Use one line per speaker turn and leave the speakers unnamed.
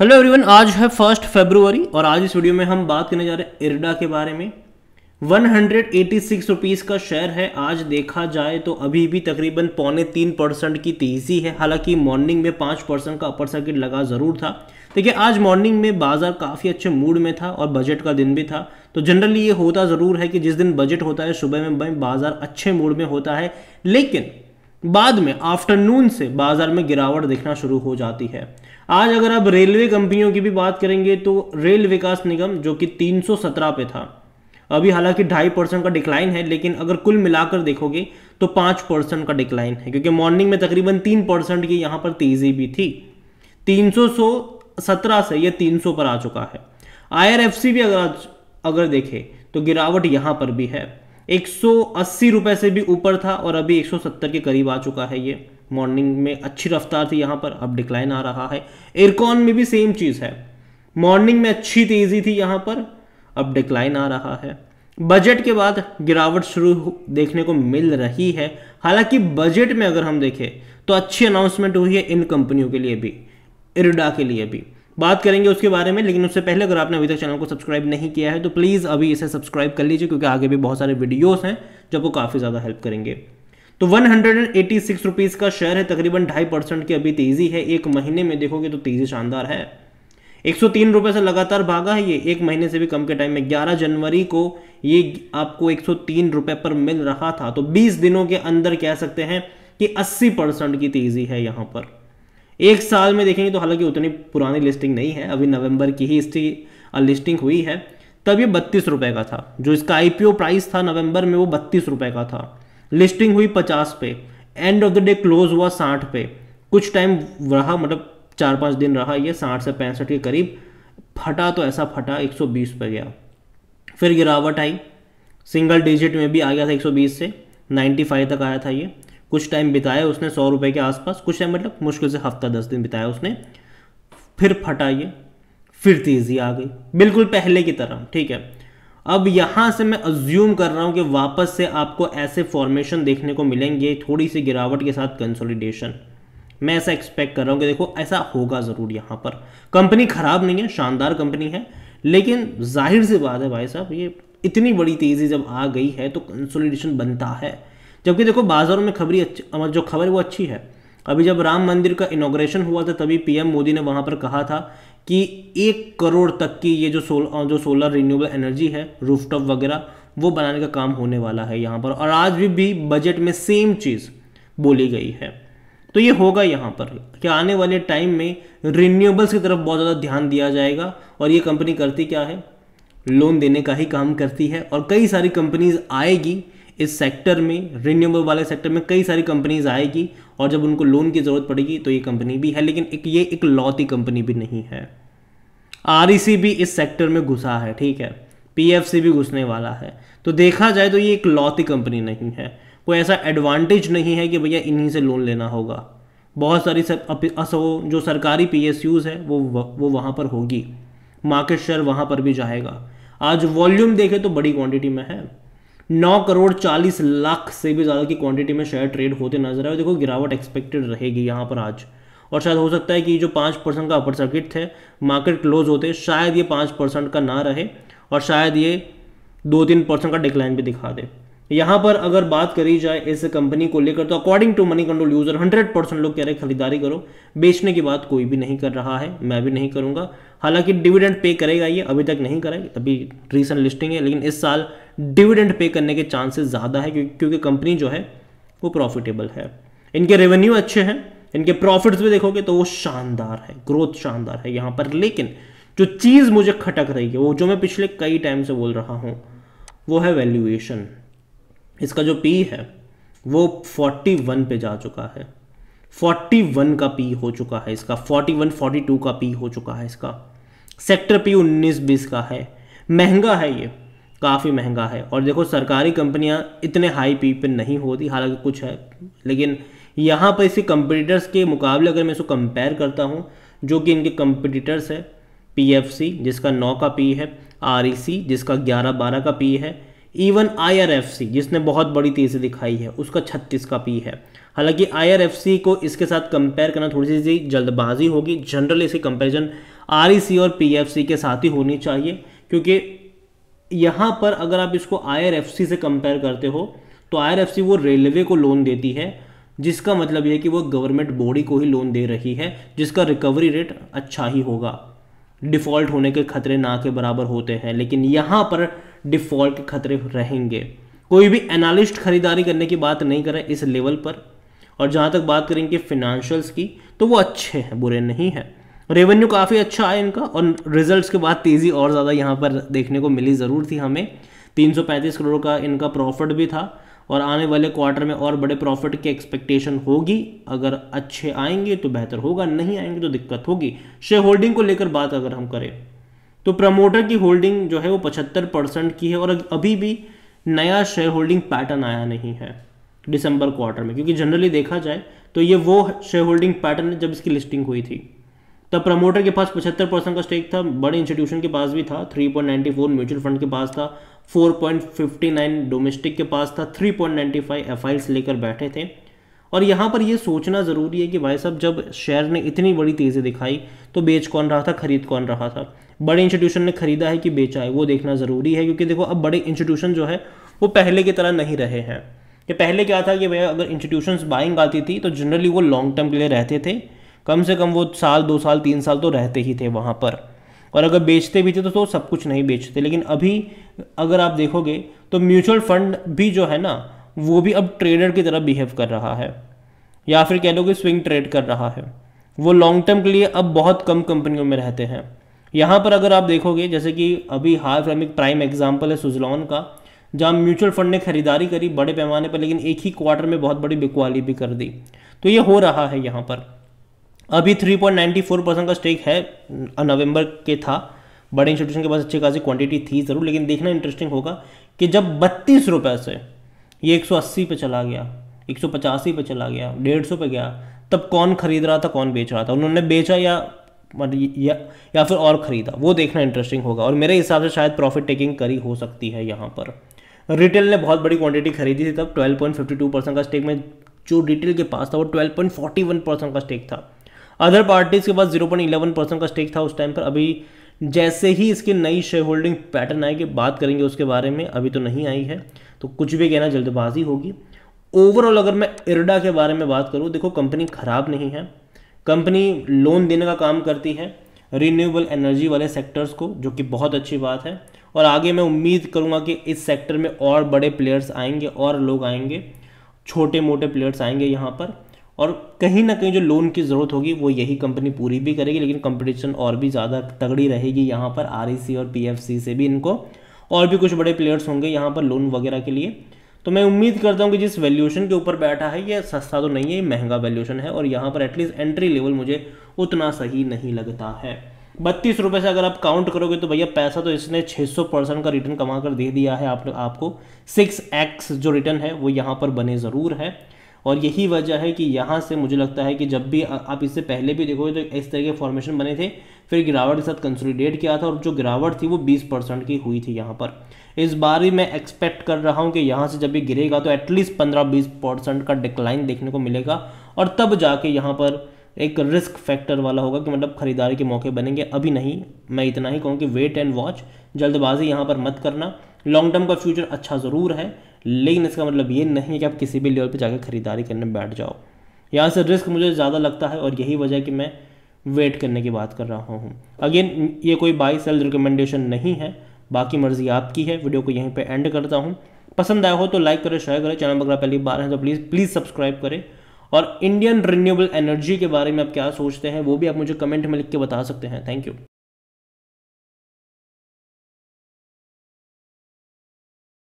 hello everyone आज है first February और आज इस वीडियो में हम बात करने जा रहे हैं इरडा के बारे में one hundred eighty six rupees का शेयर है आज देखा जाए तो अभी भी तकरीबन पौने तीन परसेंट की तेज़ी है हालांकि मॉर्निंग में पाँच परसेंट का अपर सर्किट लगा ज़रूर था देखिए आज मॉर्निंग में बाज़ार काफ़ी अच्छे मूड में था और बजट का दिन भी था तो जनरली ये होता ज़रूर है कि जिस दिन बजट होता है सुबह में बाज़ार अच्छे मूड में होता है लेकिन बाद में आफ्टरनून से बाज़ार में गिरावट दिखना शुरू हो जाती है आज अगर आप रेलवे कंपनियों की भी बात करेंगे तो रेल विकास निगम जो कि 317 पे था अभी हालांकि ढाई परसेंट का डिक्लाइन है लेकिन अगर कुल मिलाकर देखोगे तो पाँच परसेंट का डिक्लाइन है क्योंकि मॉर्निंग में तकरीबन तीन परसेंट की यहाँ पर तेज़ी भी थी तीन सौ सत्रह से यह तीन सौ पर आ चुका है आई भी अगर अगर देखे तो गिरावट यहाँ पर भी है एक रुपए से भी ऊपर था और अभी एक के करीब आ चुका है ये मॉर्निंग में अच्छी रफ्तार थी यहाँ पर अब डिक्लाइन आ रहा है एयरकॉन में भी सेम चीज़ है मॉर्निंग में अच्छी तेज़ी थी यहाँ पर अब डिक्लाइन आ रहा है बजट के बाद गिरावट शुरू देखने को मिल रही है हालांकि बजट में अगर हम देखें तो अच्छी अनाउंसमेंट हुई है इन कंपनियों के लिए भी इरडा के लिए भी बात करेंगे उसके बारे में लेकिन उससे पहले अगर आपने अभी तक चैनल को सब्सक्राइब नहीं किया है तो प्लीज़ अभी इसे सब्सक्राइब कर लीजिए क्योंकि आगे भी बहुत सारे वीडियोस हैं जो आपको काफ़ी ज़्यादा हेल्प करेंगे तो वन हंड्रेड का शेयर है तकरीबन ढाई परसेंट की अभी तेजी है एक महीने में देखोगे तो तेजी शानदार है एक सौ तीन रुपए से लगातार भागा है ये एक महीने से भी कम के टाइम में ग्यारह जनवरी को ये आपको एक सौ तीन रुपए पर मिल रहा था तो बीस दिनों के अंदर कह सकते हैं कि अस्सी परसेंट की तेज़ी है यहाँ पर एक साल में देखेंगे तो हालांकि उतनी पुरानी लिस्टिंग नहीं है अभी नवंबर की ही इसकी लिस्टिंग हुई है तब ये बत्तीस रुपए का था जो इसका आईपीओ प्राइस था नवंबर में वो बत्तीस रुपए का था लिस्टिंग हुई पचास पे end of the day close हुआ साठ पे कुछ टाइम रहा मतलब चार पाँच दिन रहा ये साठ से पैंसठ के करीब फटा तो ऐसा फटा 120 पे गया फिर गिरावट आई सिंगल डिजिट में भी आ गया था 120 से 95 तक आया था ये कुछ टाइम बिताया उसने सौ रुपये के आसपास कुछ टाइम मतलब मुश्किल से हफ्ता दस दिन बिताया उसने फिर फटा ये फिर तेज़ी आ गई बिल्कुल पहले की तरह ठीक है अब यहां से मैं अज्यूम कर रहा हूं कि वापस से आपको ऐसे फॉर्मेशन देखने को मिलेंगे थोड़ी सी गिरावट के साथ कंसोलिडेशन मैं ऐसा एक्सपेक्ट कर रहा हूँ कि देखो ऐसा होगा ज़रूर यहाँ पर कंपनी ख़राब नहीं है शानदार कंपनी है लेकिन जाहिर सी बात है भाई साहब ये इतनी बड़ी तेज़ी जब आ गई है तो कंसोलिडेशन बनता है जबकि देखो बाज़ारों में खबरी अच्छी जो खबर वो अच्छी है अभी जब राम मंदिर का इनोग्रेशन हुआ था तभी पीएम मोदी ने वहां पर कहा था कि एक करोड़ तक की ये जो सोल जो सोलर रिन्यूएबल एनर्जी है रूफटॉप वगैरह वो बनाने का काम होने वाला है यहाँ पर और आज भी, भी बजट में सेम चीज़ बोली गई है तो ये होगा यहाँ पर कि आने वाले टाइम में रिन्यूएबल्स की तरफ बहुत ज़्यादा ध्यान दिया जाएगा और ये कंपनी करती क्या है लोन देने का ही काम करती है और कई सारी कंपनीज आएगी इस सेक्टर में रिन्यूएबल वाले सेक्टर में कई सारी कंपनीज आएगी और जब उनको लोन की ज़रूरत पड़ेगी तो ये कंपनी भी है लेकिन एक ये एक लौती कंपनी भी नहीं है आर e भी इस सेक्टर में घुसा है ठीक है पी भी घुसने वाला है तो देखा जाए तो ये एक लौती कंपनी नहीं है कोई ऐसा एडवांटेज नहीं है कि भैया इन्हीं से लोन लेना होगा बहुत सारी सर, असो जो सरकारी पी है वो वो वहाँ पर होगी मार्केट शेयर वहाँ पर भी जाएगा आज वॉल्यूम देखें तो बड़ी क्वांटिटी में है नौ करोड़ चालीस लाख से भी ज़्यादा की क्वांटिटी में शेयर ट्रेड होते नजर आए देखो गिरावट एक्सपेक्टेड रहेगी यहाँ पर आज और शायद हो सकता है कि जो पाँच परसेंट का अपर सर्किट थे मार्केट क्लोज होते शायद ये पाँच परसेंट का ना रहे और शायद ये दो तीन परसेंट का डिक्लाइन भी दिखा दे यहां पर अगर बात करी जाए इस कंपनी को लेकर तो according to Moneycontrol user 100 percent लोग कह रहे खरीदारी करो बेचने की बात कोई भी नहीं कर रहा है मैं भी नहीं करूंगा हालांकि डिविडेंड पे करेगा ये अभी तक नहीं करा अभी रीसेंट लिस्टिंग है लेकिन इस साल डिविडेंड पे करने के चांसेस ज़्यादा है क्योंकि क्योंकि कंपनी जो है वो प्रॉफिटेबल है इनके रेवेन्यू अच्छे हैं इनके प्रॉफिट्स भी देखोगे तो वो शानदार है ग्रोथ शानदार है यहाँ पर लेकिन जो चीज़ मुझे खटक रही है वो जो मैं पिछले कई टाइम से बोल रहा हूँ वो है वैल्यूएशन इसका जो पी है वो 41 पे जा चुका है 41 का पी हो चुका है इसका 41 42 का पी हो चुका है इसका सेक्टर पी 19 बीस का है महंगा है ये काफ़ी महंगा है और देखो सरकारी कंपनियां इतने हाई पी पे नहीं होती हालांकि कुछ है लेकिन यहाँ पर इसी कंपटीटर्स के मुकाबले अगर मैं इसको कंपेयर करता हूँ जो कि इनके कंपटीटर्स है पीएफसी जिसका नौ का पी है आरईसी e जिसका ग्यारह बारह का पी है इवन आईआरएफसी जिसने बहुत बड़ी तेज़ी दिखाई है उसका छत्तीस का पी है हालांकि आईआरएफसी को इसके साथ कंपेयर करना थोड़ी सी जल्दबाजी होगी जनरल इसे कंपेरिजन आर और पी के साथ ही होनी चाहिए क्योंकि यहाँ पर अगर आप इसको आई से कंपेयर करते हो तो आई वो रेलवे को लोन देती है जिसका मतलब यह कि वो गवर्नमेंट बॉडी को ही लोन दे रही है जिसका रिकवरी रेट अच्छा ही होगा डिफ़ॉल्ट होने के खतरे ना के बराबर होते हैं लेकिन यहाँ पर डिफॉल्ट के खतरे रहेंगे कोई भी एनालिस्ट खरीदारी करने की बात नहीं करें इस लेवल पर और जहाँ तक बात करेंगे फिनेंशियल्स की तो वो अच्छे हैं बुरे नहीं हैं रेवेन्यू काफ़ी अच्छा है इनका और रिजल्ट्स के बाद तेज़ी और ज़्यादा यहाँ पर देखने को मिली ज़रूर थी हमें 335 करोड़ का इनका प्रॉफिट भी था और आने वाले क्वार्टर में और बड़े प्रॉफिट की एक्सपेक्टेशन होगी अगर अच्छे आएंगे तो बेहतर होगा नहीं आएंगे तो दिक्कत होगी शेयर होल्डिंग को लेकर बात अगर हम करें तो प्रमोटर की होल्डिंग जो है वो पचहत्तर परसेंट की है और अभी भी नया शेयर होल्डिंग पैटर्न आया नहीं है दिसंबर क्वार्टर में क्योंकि जनरली देखा जाए तो ये वो शेयर होल्डिंग पैटर्न है जब इसकी लिस्टिंग हुई थी तब प्रमोटर के पास पचहत्तर परसेंट का स्टेक था बड़े इंस्टीट्यूशन के पास भी था 3.94 म्यूचुअल फंड के पास था 4.59 डोमेस्टिक के पास था 3.95 एफआईएस लेकर बैठे थे और यहाँ पर यह सोचना ज़रूरी है कि भाई साहब जब शेयर ने इतनी बड़ी तेज़ी दिखाई तो बेच कौन रहा था खरीद कौन रहा था बड़े इंस्टीट्यूशन ने खरीदा है कि बेचा है वो देखना ज़रूरी है क्योंकि देखो अब बड़े इंस्टीट्यूशन जो है वो पहले की तरह नहीं रहे हैं कि पहले क्या था कि भैया अगर इंस्टीट्यूशंस बाइंग आती थी तो जनरली वो लॉन्ग टर्म के लिए रहते थे कम से कम वो साल दो साल तीन साल तो रहते ही थे वहाँ पर और अगर बेचते भी थे तो, तो सब कुछ नहीं बेचते लेकिन अभी अगर आप देखोगे तो म्यूचुअल फंड भी जो है ना वो भी अब ट्रेडर की तरह बिहेव कर रहा है या फिर कह लो कि स्विंग ट्रेड कर रहा है वो लॉन्ग टर्म के लिए अब बहुत कम कंपनियों में रहते हैं यहाँ पर अगर आप देखोगे जैसे कि अभी हाल फ्रेम एक प्राइम एग्जाम्पल है सुजलॉन का जहाँ म्यूचुअल फंड ने खरीदारी करी बड़े पैमाने पर लेकिन एक ही क्वार्टर में बहुत बड़ी बिकवाली भी कर दी तो ये हो रहा है यहाँ पर अभी 3.94 परसेंट का स्टेक है नवंबर के था बड़े इंस्टीट्यूशन के पास अच्छी खासी क्वांटिटी थी ज़रूर लेकिन देखना इंटरेस्टिंग होगा कि जब बत्तीस रुपये से ये 180 पे चला गया एक सौ पचासी पे चला गया डेढ़ सौ पे गया तब कौन खरीद रहा था कौन बेच रहा था उन्होंने बेचा या या या फिर और ख़रीदा वो देखना इंटरेस्टिंग होगा और मेरे हिसाब से शायद प्रॉफिट टेकिंग करी हो सकती है यहाँ पर रिटेल ने बहुत बड़ी क्वांटिटी खरीदी थी तब 12.52 परसेंट का स्टेक में जो रिटेल के पास था वो 12.41 परसेंट का स्टेक था अदर पार्टीज़ के पास 0.11 परसेंट का स्टेक था उस टाइम पर अभी जैसे ही इसकी नई शेयर होल्डिंग पैटर्न आएगी बात करेंगे उसके बारे में अभी तो नहीं आई है तो कुछ भी कहना जल्दबाजी होगी ओवरऑल अगर मैं इरडा के बारे में बात करूँ देखो कंपनी ख़राब नहीं है कंपनी लोन देने का काम करती है रिन्यूएबल एनर्जी वाले सेक्टर्स को जो कि बहुत अच्छी बात है और आगे मैं उम्मीद करूँगा कि इस सेक्टर में और बड़े प्लेयर्स आएंगे और लोग आएंगे छोटे मोटे प्लेयर्स आएंगे यहाँ पर और कहीं ना कहीं जो लोन की ज़रूरत होगी वो यही कंपनी पूरी भी करेगी लेकिन कंपटीशन और भी ज़्यादा तगड़ी रहेगी यहाँ पर आर e और पी से भी इनको और भी कुछ बड़े प्लेयर्स होंगे यहाँ पर लोन वगैरह के लिए तो मैं उम्मीद करता हूँ कि जिस वैल्यूएशन के ऊपर बैठा है ये सस्ता तो नहीं है ये महंगा वैल्यूएशन है और यहाँ पर एटलीस्ट एंट्री लेवल मुझे उतना सही नहीं लगता है बत्तीस रुपये से अगर आप काउंट करोगे तो भैया पैसा तो इसने 600 परसेंट का रिटर्न कमा कर दे दिया है आपने आपको सिक्स एक्स जो रिटर्न है वो यहाँ पर बने ज़रूर है और यही वजह है कि यहाँ से मुझे लगता है कि जब भी आप इससे पहले भी देखोगे तो इस तरह के फॉर्मेशन बने थे फिर गिरावट के साथ कंसोलिडेट किया था और जो गिरावट थी वो 20 परसेंट की हुई थी यहाँ पर इस बार भी मैं एक्सपेक्ट कर रहा हूँ कि यहाँ से जब भी गिरेगा तो एटलीस्ट पंद्रह बीस परसेंट का डिक्लाइन देखने को मिलेगा और तब जाके यहाँ पर एक रिस्क फैक्टर वाला होगा कि मतलब खरीदारी के मौके बनेंगे अभी नहीं मैं इतना ही कहूँ कि वेट एंड वॉच जल्दबाजी यहाँ पर मत करना लॉन्ग टर्म का फ्यूचर अच्छा ज़रूर है लेकिन इसका मतलब ये नहीं है कि आप किसी भी लेवल पर जाकर ख़रीदारी करने बैठ जाओ यहाँ से रिस्क मुझे ज़्यादा लगता है और यही वजह कि मैं वेट करने की बात कर रहा हूँ अगेन ये कोई बाई सेल रिकमेंडेशन नहीं है बाकी मर्ज़ी आपकी है वीडियो को यहीं पे एंड करता हूँ पसंद आया हो तो लाइक करें शेयर करें चैनल पर पहली बार है तो प्लीज़ प्लीज़ सब्सक्राइब करें और इंडियन रिन्यूएबल एनर्जी के बारे में आप क्या सोचते हैं वो भी आप मुझे कमेंट में लिख के बता सकते हैं थैंक यू